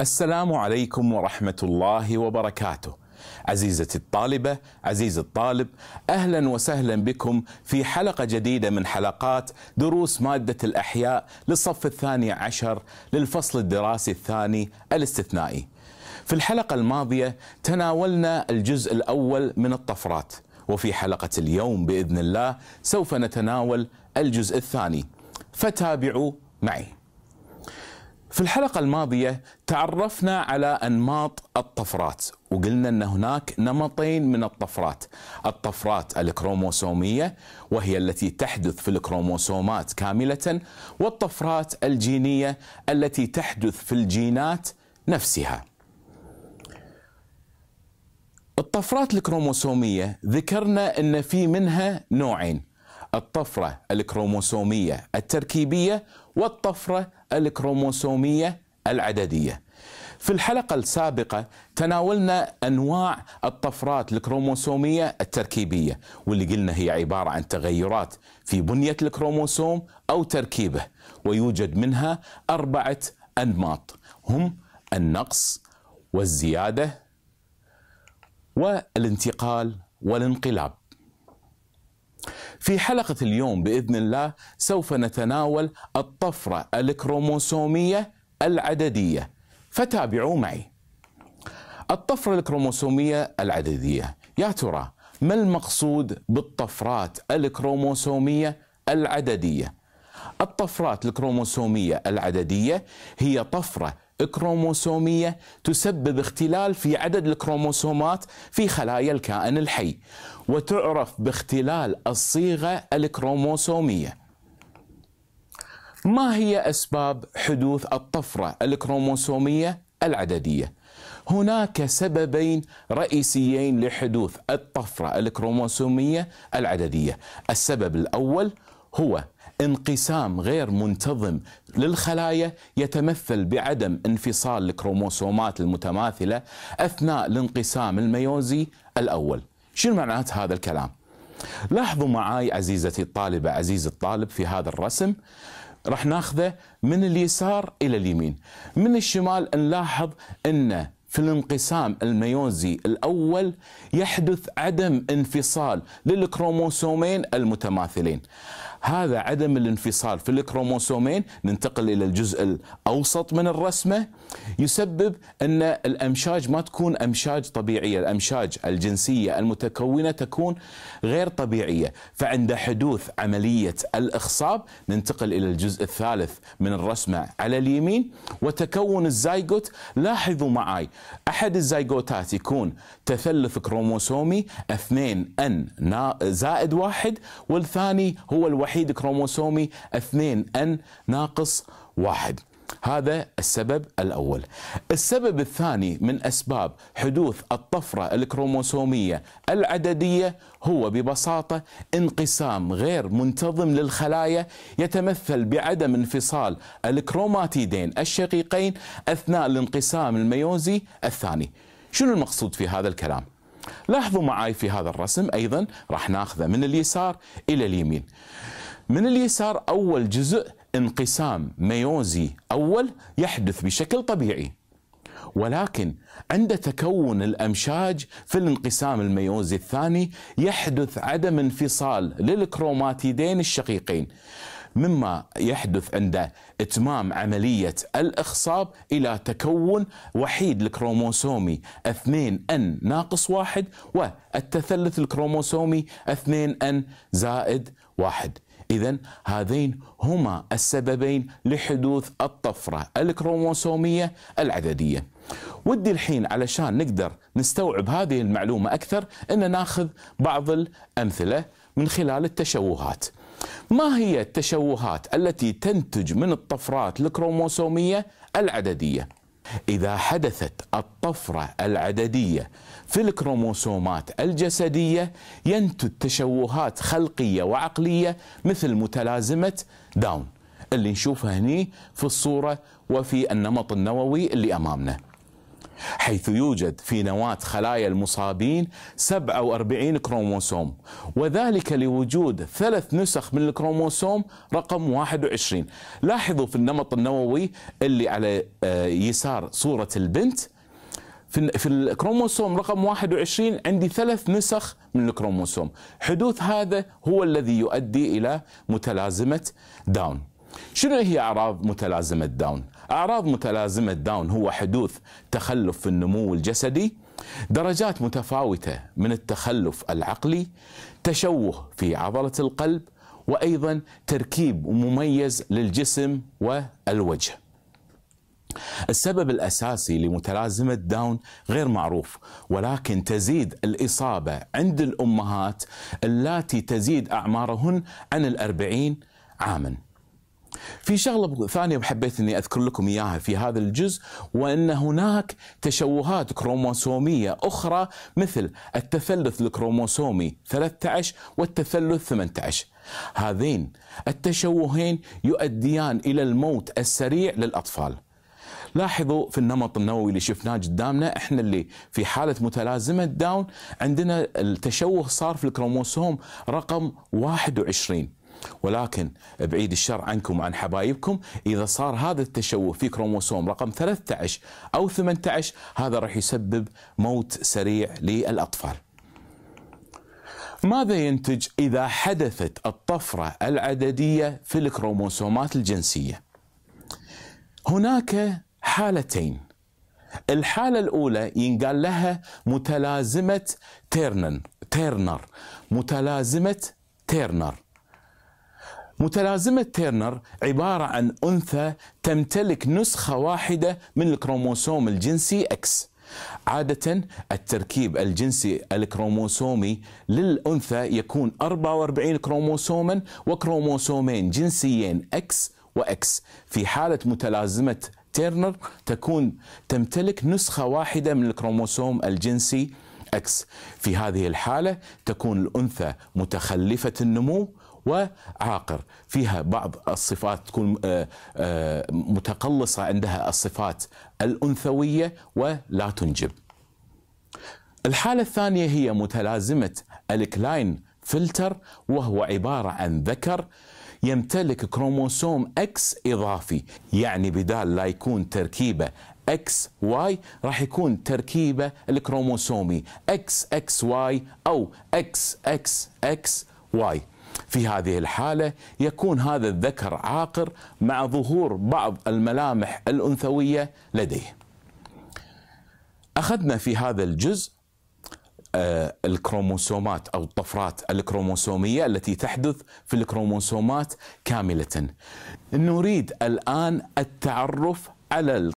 السلام عليكم ورحمة الله وبركاته. عزيزتي الطالبة، عزيز الطالب، أهلا وسهلا بكم في حلقة جديدة من حلقات دروس مادة الأحياء للصف الثاني عشر للفصل الدراسي الثاني الاستثنائي. في الحلقة الماضية تناولنا الجزء الأول من الطفرات، وفي حلقة اليوم بإذن الله سوف نتناول الجزء الثاني. فتابعوا معي. في الحلقة الماضية تعرفنا على أنماط الطفرات وقلنا أن هناك نمطين من الطفرات الطفرات الكروموسومية وهي التي تحدث في الكروموسومات كاملة والطفرات الجينية التي تحدث في الجينات نفسها الطفرات الكروموسومية ذكرنا أن في منها نوعين الطفرة الكروموسومية التركيبية والطفرة الكروموسوميه العدديه. في الحلقه السابقه تناولنا انواع الطفرات الكروموسوميه التركيبيه واللي قلنا هي عباره عن تغيرات في بنيه الكروموسوم او تركيبه ويوجد منها اربعه انماط هم النقص والزياده والانتقال والانقلاب في حلقة اليوم بإذن الله سوف نتناول الطفرة الكروموسومية العددية فتابعوا معي الطفرة الكروموسومية العددية يا ترى ما المقصود بالطفرات الكروموسومية العددية؟ الطفرات الكروموسومية العددية هي طفرة كروموسومية تسبب اختلال في عدد الكروموسومات في خلايا الكائن الحي وتعرف باختلال الصيغة الكروموسومية ما هي أسباب حدوث الطفرة الكروموسومية العددية؟ هناك سببين رئيسيين لحدوث الطفرة الكروموسومية العددية السبب الأول هو انقسام غير منتظم للخلايا يتمثل بعدم انفصال الكروموسومات المتماثله اثناء الانقسام الميوزي الاول. شنو معنات هذا الكلام؟ لاحظوا معاي عزيزتي الطالبه عزيز الطالب في هذا الرسم راح ناخذه من اليسار الى اليمين، من الشمال نلاحظ ان في الانقسام الميوزي الأول يحدث عدم انفصال للكروموسومين المتماثلين هذا عدم الانفصال في الكروموسومين ننتقل إلى الجزء الأوسط من الرسمة يسبب أن الأمشاج ما تكون أمشاج طبيعية الأمشاج الجنسية المتكونة تكون غير طبيعية فعند حدوث عملية الإخصاب ننتقل إلى الجزء الثالث من الرسمة على اليمين وتكون الزايغوت لاحظوا معي أحد الزيجوتات يكون تثلث كروموسومي اثنين ان زائد واحد والثاني هو الوحيد كروموسومي اثنين ان ناقص واحد هذا السبب الاول. السبب الثاني من اسباب حدوث الطفره الكروموسوميه العدديه هو ببساطه انقسام غير منتظم للخلايا يتمثل بعدم انفصال الكروماتيدين الشقيقين اثناء الانقسام الميوزي الثاني. شنو المقصود في هذا الكلام؟ لاحظوا معي في هذا الرسم ايضا راح ناخذه من اليسار الى اليمين. من اليسار اول جزء انقسام ميوزي اول يحدث بشكل طبيعي ولكن عند تكون الامشاج في الانقسام الميوزي الثاني يحدث عدم انفصال للكروماتيدين الشقيقين مما يحدث عند اتمام عمليه الاخصاب الى تكون وحيد الكروموسومي 2 n ناقص واحد والتثلث الكروموسومي 2 n زائد واحد إذا هذين هما السببين لحدوث الطفرة الكروموسومية العددية ودي الحين علشان نقدر نستوعب هذه المعلومة أكثر أن ناخذ بعض الأمثلة من خلال التشوهات ما هي التشوهات التي تنتج من الطفرات الكروموسومية العددية؟ اذا حدثت الطفره العدديه في الكروموسومات الجسديه ينتج تشوهات خلقيه وعقليه مثل متلازمه داون اللي نشوفها هني في الصوره وفي النمط النووي اللي امامنا. حيث يوجد في نواة خلايا المصابين 47 كروموسوم وذلك لوجود ثلاث نسخ من الكروموسوم رقم 21 لاحظوا في النمط النووي اللي على آه، يسار صورة البنت في الكروموسوم رقم 21 عندي ثلاث نسخ من الكروموسوم حدوث هذا هو الذي يؤدي الى متلازمه داون شنو هي اعراض متلازمه داون أعراض متلازمة داون هو حدوث تخلف في النمو الجسدي درجات متفاوتة من التخلف العقلي تشوه في عضلة القلب وأيضا تركيب مميز للجسم والوجه السبب الاساسي لمتلازمه داون غير معروف ولكن تزيد الاصابه عند الامهات اللاتي تزيد اعمارهن عن الاربعين عاما في شغله ثانيه حبيت اني اذكر لكم اياها في هذا الجزء وان هناك تشوهات كروموسوميه اخرى مثل التثلث الكروموسومي 13 والتثلث 18 هذين التشوهين يؤديان الى الموت السريع للاطفال لاحظوا في النمط النووي اللي شفناه قدامنا احنا اللي في حاله متلازمه داون عندنا التشوه صار في الكروموسوم رقم 21 ولكن بعيد الشر عنكم وعن حبايبكم إذا صار هذا التشوه في كروموسوم رقم 13 أو 18 هذا راح يسبب موت سريع للأطفال ماذا ينتج إذا حدثت الطفرة العددية في الكروموسومات الجنسية هناك حالتين الحالة الأولى ينقال لها متلازمة تيرنر تيرنر متلازمة تيرنر متلازمة تيرنر عبارة عن أنثى تمتلك نسخة واحدة من الكروموسوم الجنسي X عادة التركيب الجنسي الكروموسومي للأنثى يكون 44 كروموسوما وكروموسومين جنسيين X وإكس في حالة متلازمة تيرنر تكون تمتلك نسخة واحدة من الكروموسوم الجنسي X في هذه الحالة تكون الأنثى متخلفة النمو وعاقر فيها بعض الصفات تكون آه، آه، متقلصة عندها الصفات الأنثوية ولا تنجب الحالة الثانية هي متلازمة الكلاين فلتر وهو عبارة عن ذكر يمتلك كروموسوم اكس اضافي يعني بدال لا يكون تركيبه اكس واي راح يكون تركيبه الكروموسومي اكس اكس واي او اكس اكس اكس واي في هذه الحالة يكون هذا الذكر عاقر مع ظهور بعض الملامح الأنثوية لديه أخذنا في هذا الجزء آه، الكروموسومات او الطفرات الكروموسوميه التي تحدث في الكروموسومات كامله. نريد الان التعرف على